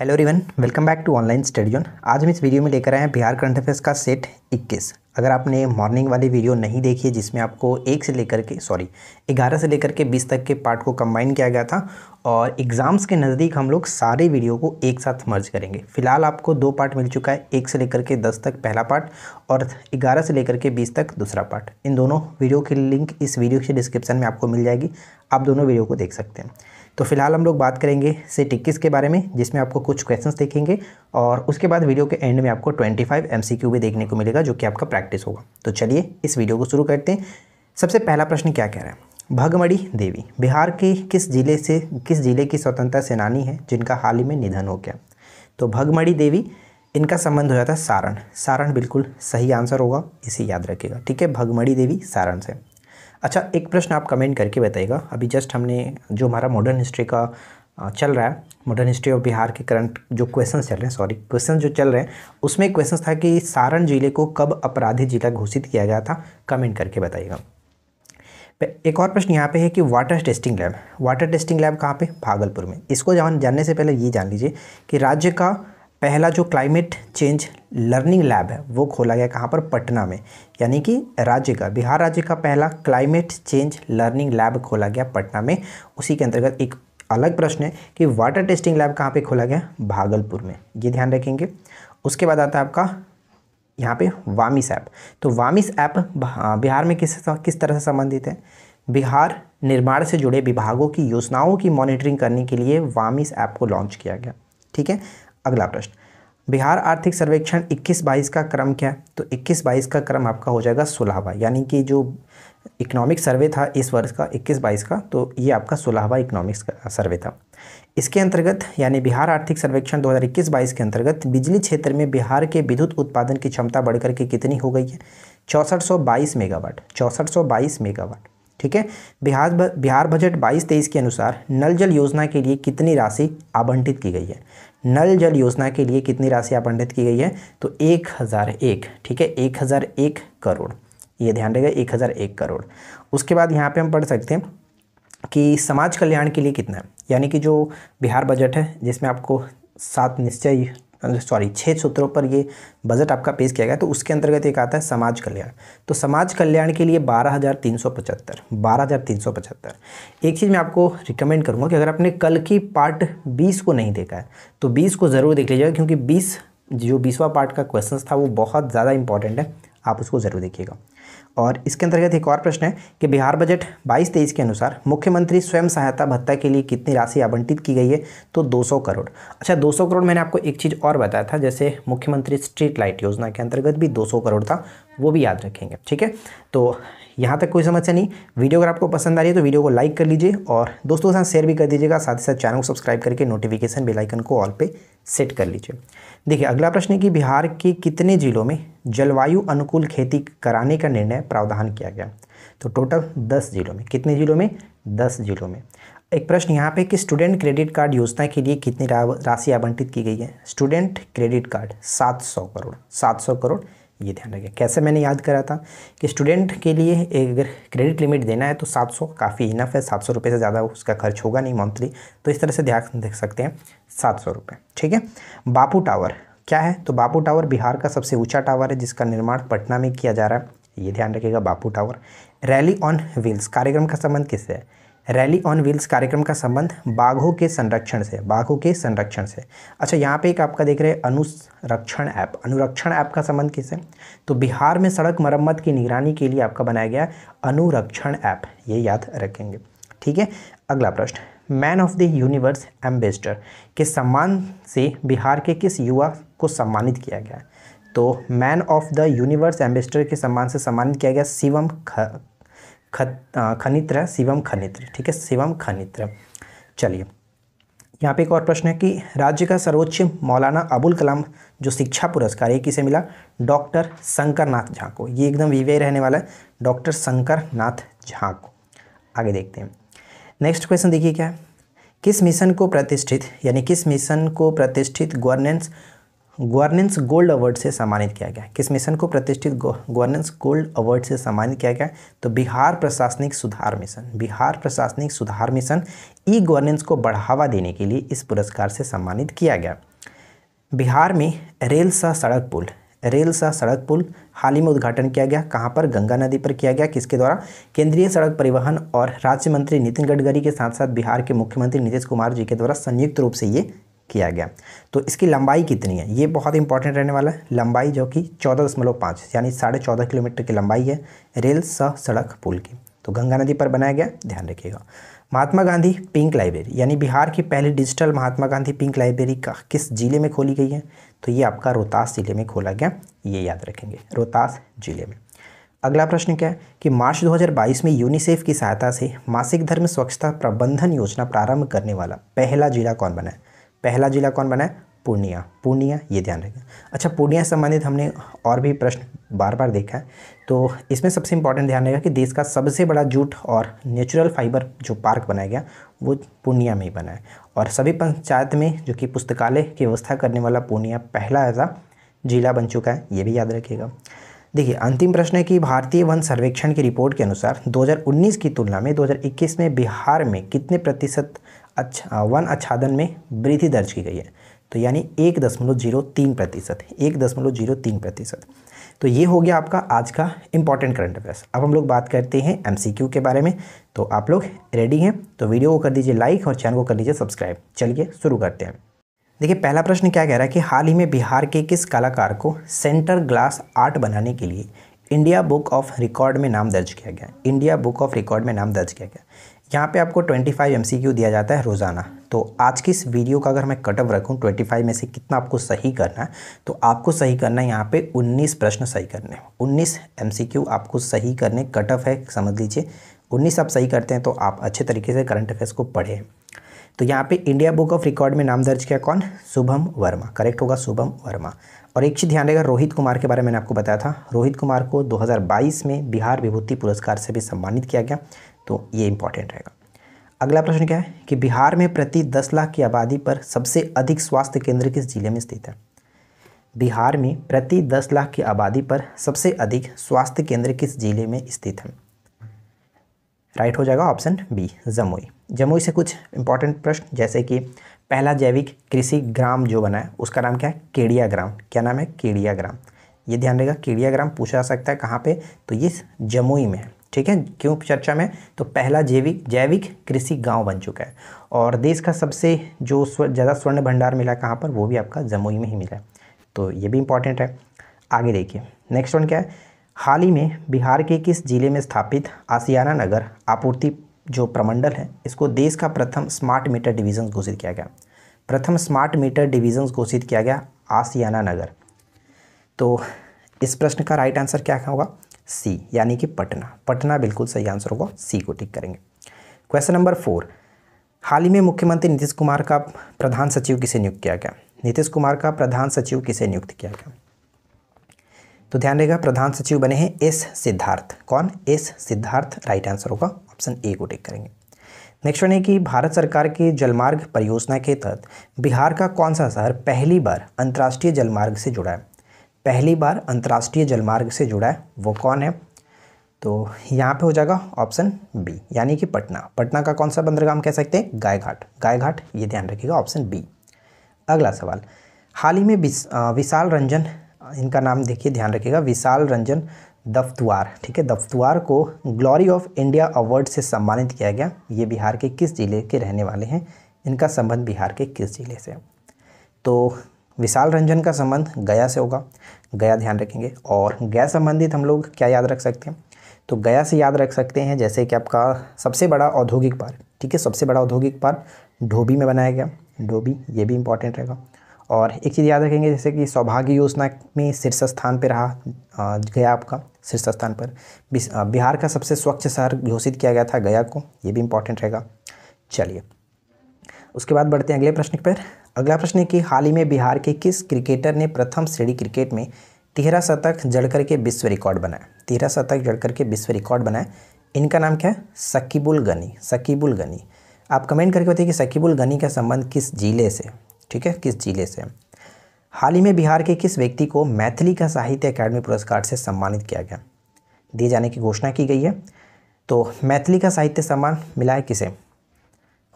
hello रिवन welcome back to online Studian आज हम इस वीडियो में लेकर आए हैं बिहार करंट अफेयर्स का सेट 21 अगर आपने मॉर्निंग वाली वीडियो नहीं देखी है जिसमें आपको एक से लेकर के सॉरी 11 से लेकर के 20 तक के पार्ट को कंबाइन किया गया था और एग्ज़ाम्स के नज़दीक हम लोग सारे वीडियो को एक साथ मर्ज करेंगे फिलहाल आपको दो पार्ट मिल चुका है एक से लेकर के दस तक पहला पार्ट और ग्यारह से लेकर के बीस तक दूसरा पार्ट इन दोनों वीडियो की लिंक इस वीडियो के डिस्क्रिप्शन में आपको मिल जाएगी आप दोनों वीडियो को देख सकते हैं तो फिलहाल हम लोग बात करेंगे सेट इक्कीस के बारे में जिसमें आपको कुछ क्वेश्चंस देखेंगे और उसके बाद वीडियो के एंड में आपको 25 एमसीक्यू भी देखने को मिलेगा जो कि आपका प्रैक्टिस होगा तो चलिए इस वीडियो को शुरू करते हैं सबसे पहला प्रश्न क्या कह रहा है भगमड़ी देवी बिहार के किस जिले से किस जिले की स्वतंत्रता सेनानी है जिनका हाल ही में निधन हो गया तो भगमड़ी देवी इनका संबंध हो जाता है सारण सारण बिल्कुल सही आंसर होगा इसे याद रखिएगा ठीक है भगमड़ी देवी सारण से अच्छा एक प्रश्न आप कमेंट करके बताइएगा अभी जस्ट हमने जो हमारा मॉडर्न हिस्ट्री का चल रहा है मॉडर्न हिस्ट्री ऑफ बिहार के करंट जो क्वेश्चन चल रहे हैं सॉरी क्वेश्चन जो चल रहे हैं उसमें क्वेश्चन था कि सारण जिले को कब अपराधी जिला घोषित किया गया था कमेंट करके बताइएगा एक और प्रश्न यहाँ पे है कि water testing lab water testing lab कहाँ पे भागलपुर में इसको जान जानने से पहले ये जान लीजिए कि राज्य का पहला जो क्लाइमेट चेंज लर्निंग लैब है वो खोला गया कहाँ पर पटना में यानी कि राज्य का बिहार राज्य का पहला क्लाइमेट चेंज लर्निंग लैब खोला गया पटना में उसी के अंतर्गत एक अलग प्रश्न है कि वाटर टेस्टिंग लैब कहाँ पे खोला गया भागलपुर में ये ध्यान रखेंगे उसके बाद आता है आपका यहाँ पे वामिस ऐप तो वामिस ऐप हाँ, बिहार में किस किस तरह से संबंधित है बिहार निर्माण से जुड़े विभागों की योजनाओं की मॉनिटरिंग करने के लिए वामिस ऐप को लॉन्च किया गया ठीक है अगला प्रश्न बिहार आर्थिक सर्वेक्षण 21-22 का क्रम क्या है तो 21-22 का क्रम आपका हो जाएगा सोलहवा यानी कि जो इकोनॉमिक सर्वे था इस वर्ष का 21-22 का तो ये आपका सोलहवा इकोनॉमिक्स सर्वे था इसके अंतर्गत यानी बिहार आर्थिक सर्वेक्षण 2021-22 के अंतर्गत बिजली क्षेत्र में बिहार के विद्युत उत्पादन की क्षमता बढ़कर के कितनी हो गई है चौंसठ मेगावाट चौंसठ मेगावाट ठीक है बिहार बिहार बजट बाईस तेईस के अनुसार नल जल योजना के लिए कितनी राशि आवंटित की गई है नल जल योजना के लिए कितनी राशि आवंटित की गई है तो एक हज़ार एक ठीक है एक हज़ार एक करोड़ ये ध्यान रहेगा एक हज़ार एक करोड़ उसके बाद यहाँ पे हम पढ़ सकते हैं कि समाज कल्याण के लिए कितना है यानी कि जो बिहार बजट है जिसमें आपको सात निश्चय सॉरी अं, छः सूत्रों पर ये बजट आपका पेश किया गया तो उसके अंतर्गत एक आता है समाज कल्याण तो समाज कल्याण के लिए बारह हज़ार तीन सौ पचहत्तर बारह हज़ार तीन सौ पचहत्तर एक चीज़ मैं आपको रिकमेंड करूँगा कि अगर आपने कल की पार्ट बीस को नहीं देखा है तो बीस को ज़रूर देख लीजिएगा क्योंकि बीस जो बीसवा पार्ट का क्वेश्चन था वो बहुत ज़्यादा इंपॉर्टेंट है आप उसको ज़रूर देखिएगा और इसके अंतर्गत एक और प्रश्न है कि बिहार बजट बाईस तेईस के अनुसार मुख्यमंत्री स्वयं सहायता भत्ता के लिए कितनी राशि आवंटित की गई है तो 200 करोड़ अच्छा 200 करोड़ मैंने आपको एक चीज़ और बताया था जैसे मुख्यमंत्री स्ट्रीट लाइट योजना के अंतर्गत भी 200 करोड़ था वो भी याद रखेंगे ठीक है तो यहाँ तक कोई समस्या नहीं वीडियो अगर आपको पसंद आ रही है तो वीडियो को लाइक कर लीजिए और दोस्तों के साथ शेयर भी कर दीजिएगा साथ ही साथ चैनल को सब्सक्राइब करके नोटिफिकेशन बेलाइकन को ऑल पे सेट कर लीजिए देखिए अगला प्रश्न है कि बिहार के कितने जिलों में जलवायु अनुकूल खेती कराने का निर्णय प्रावधान किया गया तो टोटल दस जिलों में कितने जिलों में दस जिलों में एक प्रश्न यहाँ पे कि स्टूडेंट क्रेडिट कार्ड योजना के लिए कितनी राशि आवंटित की गई है स्टूडेंट क्रेडिट कार्ड सौ करोड़ सौ करोड़ ये ध्यान रखें कैसे मैंने याद करा था कि स्टूडेंट के लिए अगर क्रेडिट लिमिट देना है तो 700 काफ़ी इनफ है सात सौ से ज़्यादा उसका खर्च होगा नहीं मंथली तो इस तरह से ध्यान देख सकते हैं सात सौ ठीक है बापू टावर क्या है तो बापू टावर बिहार का सबसे ऊंचा टावर है जिसका निर्माण पटना में किया जा रहा है ये ध्यान रखिएगा Bapu tower rally on wheels कार्यक्रम का संबंध किससे है रैली ऑन व्हील्स कार्यक्रम का संबंध बाघों के संरक्षण से बाघों के संरक्षण से अच्छा यहाँ पे एक आपका देख रहे हैं अनुरक्षण ऐप अनुरक्षण ऐप का संबंध किससे तो बिहार में सड़क मरम्मत की निगरानी के लिए आपका बनाया गया अनुरक्षण ऐप ये याद रखेंगे ठीक है अगला प्रश्न man of the universe ambassador के सम्मान से बिहार के किस युवा को सम्मानित किया गया तो man of the universe ambassador के सम्मान से सम्मानित किया गया शिवम खनित्र शिवम खनित्र ठीक है शिवम खनित्र चलिए यहाँ पे एक और प्रश्न है कि राज्य का सर्वोच्च मौलाना अबुल कलाम जो शिक्षा पुरस्कार ये किसे मिला डॉक्टर शंकर नाथ झा को ये एकदम विवे रहने वाला है डॉक्टर शंकर नाथ झा को आगे देखते हैं नेक्स्ट क्वेश्चन देखिए क्या है किस मिशन को प्रतिष्ठित यानी किस मिशन को प्रतिष्ठित गवर्नेंस गवर्नेंस गोल्ड अवार्ड से सम्मानित किया गया किस मिशन को प्रतिष्ठित गवर्नेंस गोल्ड अवार्ड से सम्मानित किया गया तो बिहार प्रशासनिक सुधार मिशन बिहार प्रशासनिक सुधार मिशन ई गवर्नेंस को बढ़ावा देने के लिए इस पुरस्कार से सम्मानित किया गया बिहार में रेल सह सड़क पुल रेल सा सड़क पुल हाल ही में उद्घाटन किया गया कहाँ पर गंगा नदी पर किया गया किसके द्वारा केंद्रीय सड़क परिवहन और राज्य मंत्री नितिन गडकरी के साथ साथ बिहार के मुख्यमंत्री नीतीश कुमार जी के द्वारा संयुक्त रूप से ये किया गया तो इसकी लंबाई कितनी है ये बहुत इंपॉर्टेंट रहने वाला है लंबाई जो कि चौदह दशमलव पाँच यानी साढ़े चौदह किलोमीटर की लंबाई है रेल स सड़क पुल की तो गंगा नदी पर बनाया गया ध्यान रखिएगा महात्मा गांधी पिंक लाइब्रेरी यानी बिहार की पहली digital Mahatma Gandhi pink library का किस जिले में खोली गई है तो ये आपका रोहतास जिले में खोला गया ये याद रखेंगे रोहतास जिले में अगला प्रश्न क्या है कि मार्च 2022 में यूनिसेफ की सहायता से मासिक धर्म स्वच्छता प्रबंधन योजना प्रारंभ करने वाला पहला जिला कौन बना है पहला जिला कौन बना है पूर्णिया पूर्णिया ये ध्यान रखें अच्छा पूर्णिया से संबंधित हमने और भी प्रश्न बार बार देखा है तो इसमें सबसे इम्पोर्टेंट ध्यान रहेगा कि देश का सबसे बड़ा जूट और नेचुरल फाइबर जो पार्क बनाया गया वो पूर्णिया में ही बना है और सभी पंचायत में जो कि पुस्तकालय की व्यवस्था करने वाला पूर्णिया पहला ऐसा जिला बन चुका है ये भी याद रखिएगा देखिए अंतिम प्रश्न है कि भारतीय वन सर्वेक्षण की रिपोर्ट के अनुसार 2019 की तुलना में 2021 में बिहार में कितने प्रतिशत अच्छा वन आच्छादन में वृद्धि दर्ज की गई है तो यानी एक दशमलव जीरो तीन प्रतिशत एक दशमलव जीरो तीन प्रतिशत तो ये हो गया आपका आज का इंपॉर्टेंट करंट अफेयर्स अब हम लोग बात करते हैं एमसीक्यू के बारे में तो आप लोग रेडी हैं तो वीडियो को कर दीजिए लाइक और चैनल को कर लीजिए सब्सक्राइब चलिए शुरू करते हैं देखिए पहला प्रश्न क्या कह रहा है कि हाल ही में बिहार के किस कलाकार को सेंटर ग्लास आर्ट बनाने के लिए इंडिया बुक ऑफ रिकॉर्ड में नाम दर्ज किया गया इंडिया बुक ऑफ रिकॉर्ड में नाम दर्ज किया गया यहाँ पे आपको 25 फाइव दिया जाता है रोज़ाना तो आज की इस वीडियो का अगर मैं कटअप रखूँ 25 में से कितना आपको सही करना है तो आपको सही करना है यहाँ पे 19 प्रश्न सही करने 19 एम आपको सही करने कटअप है समझ लीजिए 19 आप सही करते हैं तो आप अच्छे तरीके से करंट अफेयर्स को पढ़ें तो यहाँ पे इंडिया बुक ऑफ रिकॉर्ड में नाम दर्ज किया कौन शुभम वर्मा करेक्ट होगा शुभम वर्मा और एक चीज़ ध्यान रहेगा रोहित कुमार के बारे में मैंने आपको बताया था रोहित कुमार को 2022 में बिहार विभूति पुरस्कार से भी सम्मानित किया गया तो ये इंपॉर्टेंट रहेगा अगला प्रश्न क्या है कि बिहार में प्रति दस लाख की आबादी पर सबसे अधिक स्वास्थ्य केंद्र किस जिले में स्थित है बिहार में प्रति दस लाख की आबादी पर सबसे अधिक स्वास्थ्य केंद्र किस जिले में स्थित है राइट हो जाएगा ऑप्शन बी जमुई जमुई से कुछ इंपॉर्टेंट प्रश्न जैसे कि पहला जैविक कृषि ग्राम जो बना है उसका नाम क्या है केड़िया ग्राम क्या नाम है केड़िया ग्राम ये ध्यान रहेगा केड़िया ग्राम पूछा जा सकता है कहाँ पे तो ये जमुई में है ठीक है क्यों चर्चा में तो पहला जैविक जैविक कृषि गांव बन चुका है और देश का सबसे जो स्वर, ज़्यादा स्वर्ण भंडार मिला कहाँ पर वो भी आपका जमुई में ही मिला है तो ये भी इंपॉर्टेंट है आगे देखिए नेक्स्ट वन क्या है हाल ही में बिहार के किस जिले में स्थापित आसियाना नगर आपूर्ति जो प्रमंडल है इसको देश का प्रथम स्मार्ट मीटर डिवीज़न घोषित किया गया प्रथम स्मार्ट मीटर डिवीज़न घोषित किया गया आसियाना नगर तो इस प्रश्न का राइट आंसर क्या होगा सी यानी कि पटना पटना बिल्कुल सही आंसर होगा सी को टिक करेंगे क्वेश्चन नंबर फोर हाल ही में मुख्यमंत्री नीतीश कुमार का प्रधान सचिव किसे नियुक्त किया गया नीतीश कुमार का प्रधान सचिव किसे नियुक्त किया गया तो ध्यान रहेगा प्रधान सचिव बने हैं एस सिद्धार्थ कौन एस सिद्धार्थ राइट आंसर होगा ऑप्शन ए को टिक करेंगे नेक्स्ट वन है कि भारत सरकार के जलमार्ग परियोजना के तहत बिहार का कौन सा शहर पहली बार अंतर्राष्ट्रीय जलमार्ग से जुड़ा है पहली बार अंतर्राष्ट्रीय जलमार्ग से जुड़ा है वो कौन है तो यहाँ पे हो जाएगा ऑप्शन बी यानी कि पटना पटना का कौन सा बंदरगाह कह सकते हैं गायघाट गायघाट गाय घाट ये ध्यान रखिएगा ऑप्शन बी अगला सवाल हाल ही में विशाल रंजन इनका नाम देखिए ध्यान रखिएगा विशाल रंजन दफ्तवार ठीक है दफ्तवार को ग्लोरी ऑफ इंडिया अवार्ड से सम्मानित किया गया ये बिहार के किस ज़िले के रहने वाले हैं इनका संबंध बिहार के किस ज़िले से तो विशाल रंजन का संबंध गया से होगा गया ध्यान रखेंगे और गया संबंधित हम लोग क्या याद रख सकते हैं तो गया से याद रख सकते हैं जैसे कि आपका सबसे बड़ा औद्योगिक पार्क ठीक है सबसे बड़ा औद्योगिक पार्क ढोबी में बनाया गया ढोबी ये भी इंपॉर्टेंट रहेगा और एक चीज़ याद रखेंगे जैसे कि सौभाग्य योजना में शीर्ष स्थान पर रहा गया आपका शीर्ष स्थान पर बिहार का सबसे स्वच्छ शहर घोषित किया गया था गया को ये भी इंपॉर्टेंट रहेगा चलिए उसके बाद बढ़ते हैं अगले प्रश्न पर अगला प्रश्न है कि हाल ही में बिहार के किस क्रिकेटर ने प्रथम श्रेणी क्रिकेट में तेरह शतक जड़ करके विश्व रिकॉर्ड बनाया तेरह शतक जड़ के विश्व रिकॉर्ड बनाया इनका नाम क्या है सकीबुल गनी सकीबुल गनी आप कमेंट करके बताइए कि सकीबुल गनी का संबंध किस जिले से ठीक है किस जिले से हाल ही में बिहार के किस व्यक्ति को मैथिली का साहित्य अकादमी पुरस्कार से सम्मानित किया गया दिए जाने की घोषणा की गई है तो मैथिली का साहित्य सम्मान मिला है किसे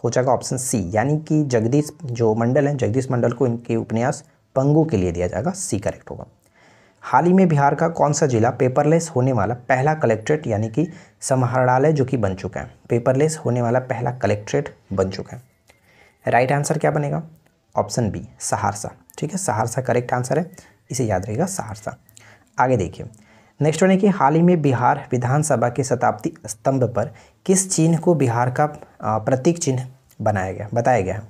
हो जाएगा ऑप्शन सी यानी कि जगदीश जो मंडल है जगदीश मंडल को इनके उपन्यास पंगु के लिए दिया जाएगा सी करेक्ट होगा हाल ही में बिहार का कौन सा जिला पेपरलेस होने वाला पहला कलेक्ट्रेट यानी कि समाहरणालय जो कि बन चुका है पेपरलेस होने वाला पहला कलेक्ट्रेट बन चुका है राइट आंसर क्या बनेगा ऑप्शन बी सहारसा ठीक है सहारसा करेक्ट आंसर है इसे याद रहेगा सहारसा आगे देखिए नेक्स्ट होने कि हाल ही में बिहार विधानसभा के शताब्दी स्तंभ पर किस चिन्ह को बिहार का प्रतीक चिन्ह बनाया गया बताया गया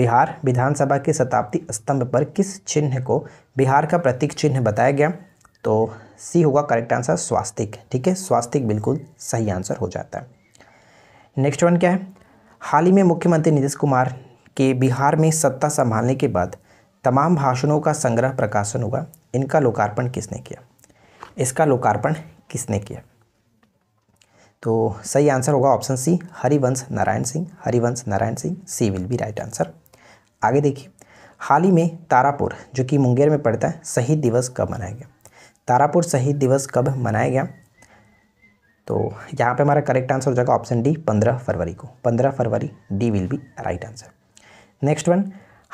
बिहार विधानसभा के शताब्दी स्तंभ पर किस चिन्ह को बिहार का प्रतीक चिन्ह बताया गया तो सी होगा करेक्ट आंसर स्वास्तिक ठीक है स्वास्तिक बिल्कुल सही आंसर हो जाता है नेक्स्ट वन क्या है हाल ही में मुख्यमंत्री नीतीश कुमार के बिहार में सत्ता संभालने के बाद तमाम भाषणों का संग्रह प्रकाशन हुआ इनका लोकार्पण किसने किया इसका लोकार्पण किसने किया तो सही आंसर होगा option C Harivansh Narayan Singh Harivansh Narayan Singh C will be right answer आगे देखिए हाल ही में तारापुर जो कि मुंगेर में पड़ता है शहीद दिवस कब मनाया गया तारापुर शहीद दिवस कब मनाया गया तो यहाँ पे हमारा करेक्ट आंसर हो जाएगा ऑप्शन डी पंद्रह फरवरी को पंद्रह फरवरी D will be right answer next one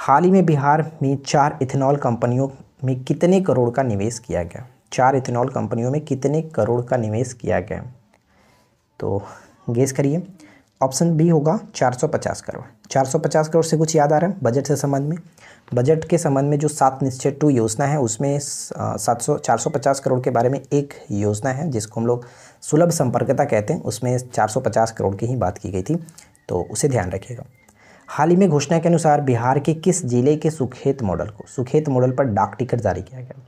हाल ही में बिहार में चार इथेनॉल कंपनियों में कितने करोड़ का निवेश किया गया चार इथेनॉल कंपनियों में कितने करोड़ का निवेश किया गया तो गेस करिए ऑप्शन बी होगा 450 करोड़ 450 करोड़ से कुछ याद आ रहा है बजट से संबंध में बजट के संबंध में जो सात निश्चय टू योजना है उसमें सात सौ चार सौ पचास करोड़ के बारे में एक योजना है जिसको हम लोग सुलभ संपर्कता कहते हैं उसमें 450 करोड़ की ही बात की गई थी तो उसे ध्यान रखिएगा हाल ही में घोषणा के अनुसार बिहार के किस जिले के सुखेत मॉडल को सुखेत मॉडल पर डाक टिकट जारी किया गया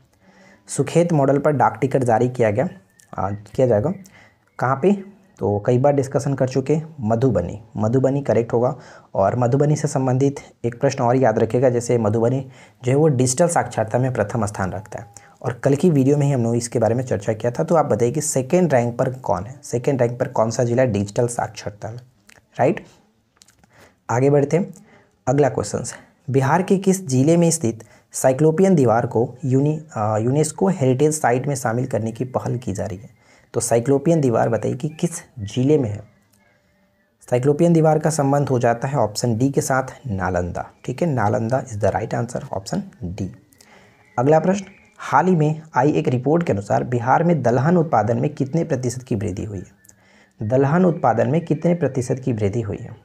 सुखेत मॉडल पर डाक टिकट जारी किया गया किया जाएगा कहाँ पर तो कई बार डिस्कशन कर चुके मधुबनी मधुबनी करेक्ट होगा और मधुबनी से संबंधित एक प्रश्न और याद रखेगा जैसे मधुबनी जो है वो डिजिटल साक्षरता में प्रथम स्थान रखता है और कल की वीडियो में ही हम लोग इसके बारे में चर्चा किया था तो आप बताइए कि सेकेंड रैंक पर कौन है सेकेंड रैंक पर कौन सा जिला डिजिटल साक्षरता में राइट आगे बढ़ते हैं अगला क्वेश्चन बिहार के किस जिले में स्थित साइक्लोपियन दीवार को यूनि यूनेस्को हेरिटेज साइट में शामिल करने की पहल की जा रही है तो साइक्लोपियन दीवार बताइए कि किस जिले में है साइक्लोपियन दीवार का संबंध हो जाता है ऑप्शन डी के साथ नालंदा ठीक है Nalanda is the right answer option D अगला प्रश्न हाल ही में आई एक रिपोर्ट के अनुसार बिहार में दलहन उत्पादन में कितने प्रतिशत की वृद्धि हुई है दलहन उत्पादन में कितने प्रतिशत की वृद्धि हुई है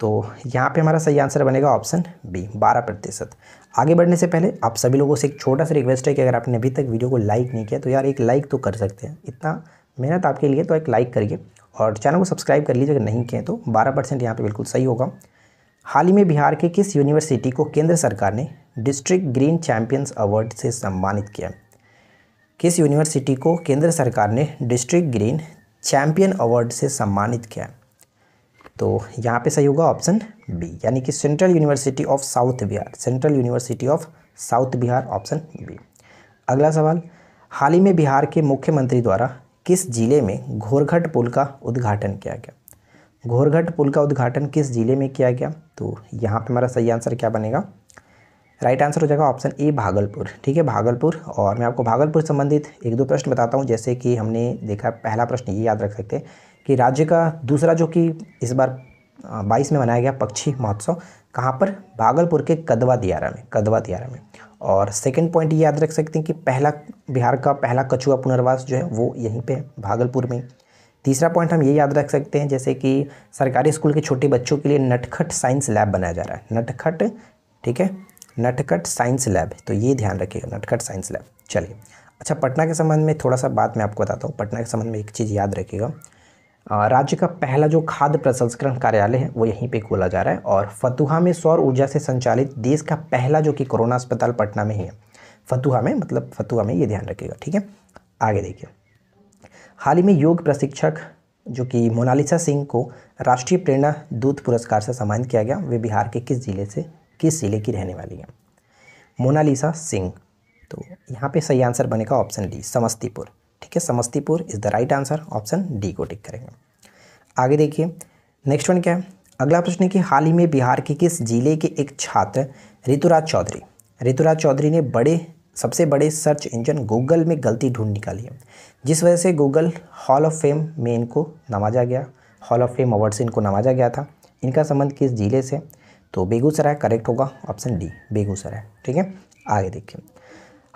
तो यहाँ पे हमारा सही आंसर बनेगा ऑप्शन बी बारह प्रतिशत आगे बढ़ने से पहले आप सभी लोगों से एक छोटा सा रिक्वेस्ट है कि अगर आपने अभी तक वीडियो को लाइक नहीं किया तो यार एक लाइक तो कर सकते हैं इतना मेहनत आपके लिए तो एक लाइक करिए और चैनल को सब्सक्राइब कर लीजिए अगर नहीं किए तो बारह परसेंट यहाँ पर बिल्कुल सही होगा हाल ही में बिहार के किस यूनिवर्सिटी को केंद्र सरकार ने डिस्ट्रिक्ट ग्रीन चैम्पियंस अवार्ड से सम्मानित किया किस यूनिवर्सिटी को केंद्र सरकार ने डिस्ट्रिक्ट ग्रीन चैम्पियन अवार्ड से सम्मानित किया तो यहाँ पे सही होगा ऑप्शन बी यानी कि central university of south Bihar central university of south Bihar option B अगला सवाल हाल ही में बिहार के मुख्यमंत्री द्वारा किस जिले में घोरघट पुल का उद्घाटन किया गया घोरघट पुल का उद्घाटन किस जिले में किया गया तो यहाँ पे हमारा सही आंसर क्या बनेगा राइट आंसर हो जाएगा ऑप्शन ए भागलपुर ठीक है भागलपुर और मैं आपको भागलपुर संबंधित एक दो प्रश्न बताता हूँ जैसे कि हमने देखा पहला प्रश्न ये याद रख सकते हैं कि राज्य का दूसरा जो कि इस बार बाईस में मनाया गया पक्षी महोत्सव कहाँ पर भागलपुर के कदवा दियारा में कदवा दियारा में और सेकंड पॉइंट ये याद रख सकते हैं कि पहला बिहार का पहला कछुआ पुनर्वास जो है वो यहीं पे भागलपुर में तीसरा पॉइंट हम ये याद रख सकते हैं जैसे कि सरकारी स्कूल के छोटे बच्चों के लिए नटखट साइंस लैब बनाया जा रहा है नटखट ठीक है नटखट साइंस लैब तो ये ध्यान रखिएगा नटखट साइंस लैब चलिए अच्छा पटना के संबंध में थोड़ा सा बात मैं आपको बताता हूँ पटना के संबंध में एक चीज़ याद रखिएगा राज्य का पहला जो खाद्य प्रसंस्करण कार्यालय है वो यहीं पे खोला जा रहा है और फतुहा में सौर ऊर्जा से संचालित देश का पहला जो कि कोरोना अस्पताल पटना में ही है फतुहा में मतलब फतुहा में ये ध्यान रखिएगा ठीक है आगे देखिए हाल ही में योग प्रशिक्षक जो कि मोनालिसा सिंह को राष्ट्रीय प्रेरणा दूत पुरस्कार से सम्मानित किया गया वे बिहार के किस ज़िले से किस ज़िले की रहने वाली हैं मोनालिसा सिंह तो यहाँ पे सही आंसर बनेगा ऑप्शन डी समस्तीपुर ठीक है Samastipur is the right answer option D को टिक करेंगे आगे देखिए नेक्स्ट वन क्या है अगला प्रश्न है कि हाल ही में बिहार के किस जिले के एक छात्र ऋतुराज चौधरी ऋतुराज चौधरी ने बड़े सबसे बड़े सर्च इंजन गूगल में गलती ढूंढ निकाली है जिस वजह से गूगल हॉल ऑफ फेम में इनको नवाजा गया हॉल ऑफ फेम अवार्ड से इनको नवाजा गया था इनका संबंध किस जिले से तो बेगूसराय करेक्ट होगा ऑप्शन डी बेगूसराय ठीक है आगे देखिए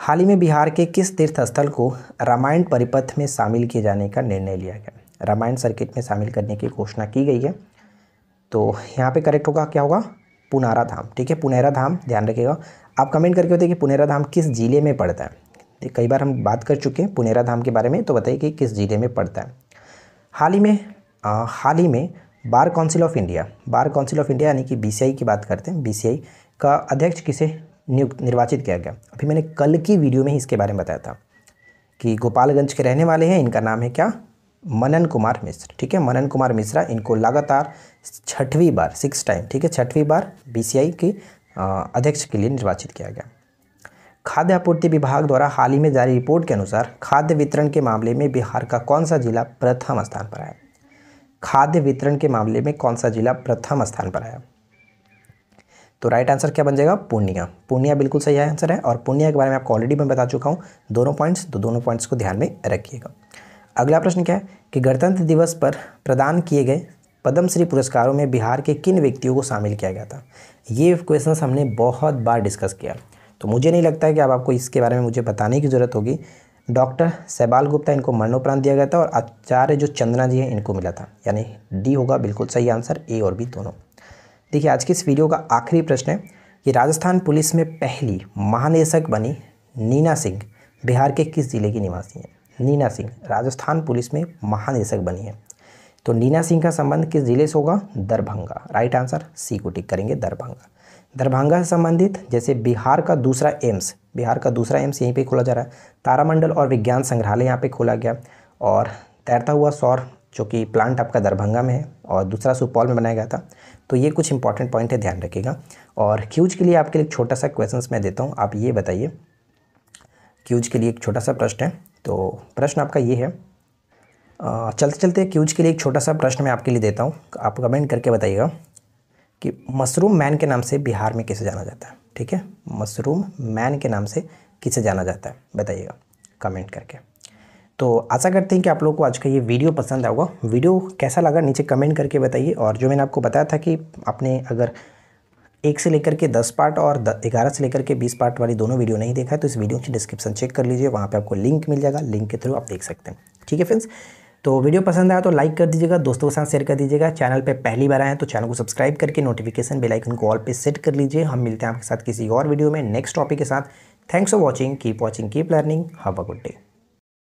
हाल ही में बिहार के किस तीर्थ स्थल को रामायण परिपथ में शामिल किए जाने का निर्णय लिया गया रामायण सर्किट में शामिल करने की घोषणा की गई है तो यहाँ पे करेक्ट होगा क्या होगा पुनारा धाम ठीक है पुनेरा धाम ध्यान रखिएगा आप कमेंट करके बताइए कि पुनेरा धाम किस ज़िले में पड़ता है कई बार हम बात कर चुके हैं पुनेरा धाम के बारे में तो बताइए कि किस ज़िले में पड़ता है हाल ही में हाल ही में bar council of India bar council of India यानी कि बी की बात करते हैं बी का अध्यक्ष किसे नियुक्त निर्वाचित किया गया अभी मैंने कल की वीडियो में ही इसके बारे में बताया था कि गोपालगंज के रहने वाले हैं इनका नाम है क्या मनन कुमार मिश्र ठीक है मनन कुमार मिश्रा इनको लगातार छठवीं बार सिक्स टाइम ठीक है छठवीं बार बी के अध्यक्ष के लिए निर्वाचित किया गया खाद्य आपूर्ति विभाग द्वारा हाल ही में जारी रिपोर्ट के अनुसार खाद्य वितरण के मामले में बिहार का कौन सा जिला प्रथम स्थान पर आया खाद्य वितरण के मामले में कौन सा जिला प्रथम स्थान पर आया तो राइट आंसर क्या बन जाएगा पूर्णिया पूर्णिया बिल्कुल सही आंसर है और पूर्णिया के बारे में आपको ऑलरेडी मैं बता चुका हूँ दोनों पॉइंट्स तो दोनों पॉइंट्स को ध्यान में रखिएगा अगला प्रश्न क्या है कि गणतंत्र दिवस पर प्रदान किए गए पद्मश्री पुरस्कारों में बिहार के किन व्यक्तियों को शामिल किया गया था ये क्वेश्चन हमने बहुत बार डिस्कस किया तो मुझे नहीं लगता है कि अब आपको इसके बारे में मुझे बताने की ज़रूरत होगी डॉक्टर सहबाल गुप्ता इनको मरणोपरांत दिया गया था और आचार्य जो चंद्रा जी हैं इनको मिला था यानी डी होगा बिल्कुल सही आंसर ए और बी दोनों देखिए आज की इस वीडियो का आखिरी प्रश्न है कि राजस्थान पुलिस में पहली महानिदेशक बनी नीना सिंह बिहार के किस ज़िले की निवासी हैं नीना सिंह राजस्थान पुलिस में महानिदेशक बनी है तो नीना सिंह का संबंध किस ज़िले से होगा दरभंगा राइट आंसर सी को टिक करेंगे दरभंगा दरभंगा से संबंधित जैसे बिहार का दूसरा एम्स बिहार का दूसरा एम्स यहीं पे खोला जा रहा है तारामंडल और विज्ञान संग्रहालय यहाँ पे खोला गया और तैरता हुआ सौर जो कि प्लांट आपका दरभंगा में है और दूसरा सुपौल में बनाया गया था तो ये कुछ इंपॉर्टेंट पॉइंट है ध्यान रखिएगा और क्यूज के लिए आपके लिए छोटा सा क्वेश्चन मैं देता हूँ आप ये बताइए क्यूज के लिए एक छोटा सा प्रश्न है तो प्रश्न आपका ये है चलते चलते क्यूज के लिए एक छोटा सा प्रश्न मैं आपके लिए देता हूँ आप कमेंट करके बताइएगा कि मशरूम मैन के नाम से बिहार में किसे जाना जाता है ठीक है मशरूम मैन के नाम से किसे जाना जाता है बताइएगा कमेंट करके तो आशा करते हैं कि आप लोगों को आज का ये वीडियो पसंद आएगा वीडियो कैसा लगा नीचे कमेंट करके बताइए और जो मैंने आपको बताया था कि आपने अगर एक से लेकर के दस पार्ट और ग्यारह से लेकर के बीस पार्ट वाली दोनों वीडियो नहीं देखा है तो इस वीडियो की डिस्क्रिप्शन चेक कर लीजिए वहाँ पर आपको लिंक मिल जाएगा लिंक के थ्रू आप देख सकते हैं ठीक है फ्रेंड्स तो वीडियो पसंद आया तो लाइक कर दीजिएगा दोस्तों के साथ शेयर कर दीजिएगा चैनल पे पहली बार आए तो चैनल को सब्सक्राइब करके नोटिफिकेशन बेल आइकन को ऑल पे सेट कर लीजिए हम मिलते हैं आपके साथ किसी और वीडियो में नेक्स्ट टॉपिक के साथ thanks for watching keep watching keep learning have a good day